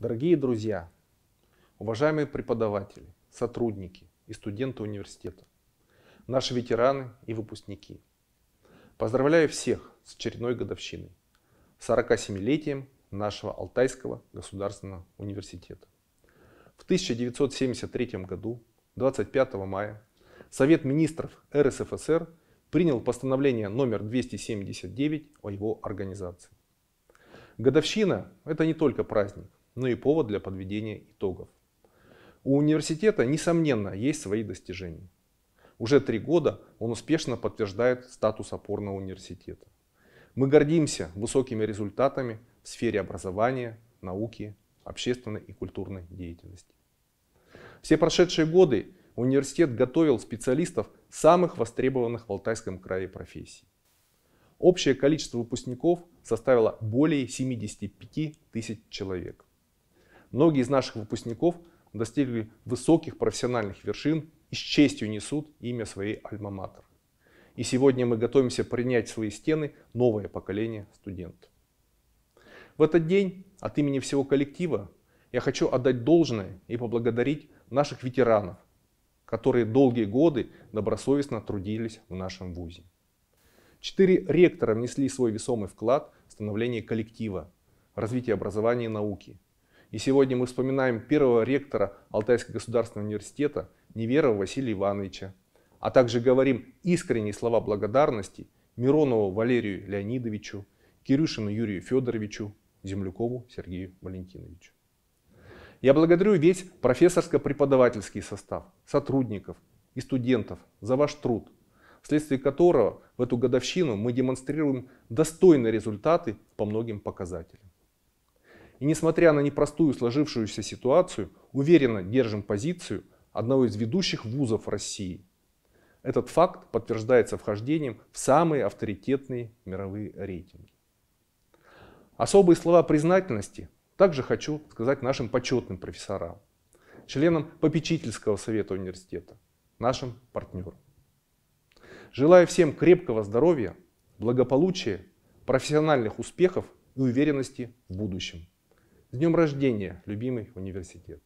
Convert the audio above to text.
Дорогие друзья, уважаемые преподаватели, сотрудники и студенты университета, наши ветераны и выпускники, поздравляю всех с очередной годовщиной, 47-летием нашего Алтайского государственного университета. В 1973 году, 25 мая, Совет министров РСФСР принял постановление номер 279 о его организации. Годовщина – это не только праздник, но ну и повод для подведения итогов. У университета, несомненно, есть свои достижения. Уже три года он успешно подтверждает статус опорного университета. Мы гордимся высокими результатами в сфере образования, науки, общественной и культурной деятельности. Все прошедшие годы университет готовил специалистов самых востребованных в Алтайском крае профессий. Общее количество выпускников составило более 75 тысяч человек. Многие из наших выпускников достигли высоких профессиональных вершин и с честью несут имя своей альма-матер. И сегодня мы готовимся принять в свои стены новое поколение студентов. В этот день от имени всего коллектива я хочу отдать должное и поблагодарить наших ветеранов, которые долгие годы добросовестно трудились в нашем ВУЗе. Четыре ректора внесли свой весомый вклад в становление коллектива, развитие образования и науки – и сегодня мы вспоминаем первого ректора Алтайского государственного университета Неверова Василия Ивановича, а также говорим искренние слова благодарности Миронову Валерию Леонидовичу, Кирюшину Юрию Федоровичу, Землюкову Сергею Валентиновичу. Я благодарю весь профессорско-преподавательский состав, сотрудников и студентов за ваш труд, вследствие которого в эту годовщину мы демонстрируем достойные результаты по многим показателям. И несмотря на непростую сложившуюся ситуацию, уверенно держим позицию одного из ведущих вузов России. Этот факт подтверждается вхождением в самые авторитетные мировые рейтинги. Особые слова признательности также хочу сказать нашим почетным профессорам, членам попечительского совета университета, нашим партнерам. Желаю всем крепкого здоровья, благополучия, профессиональных успехов и уверенности в будущем. С днем рождения, любимый университет!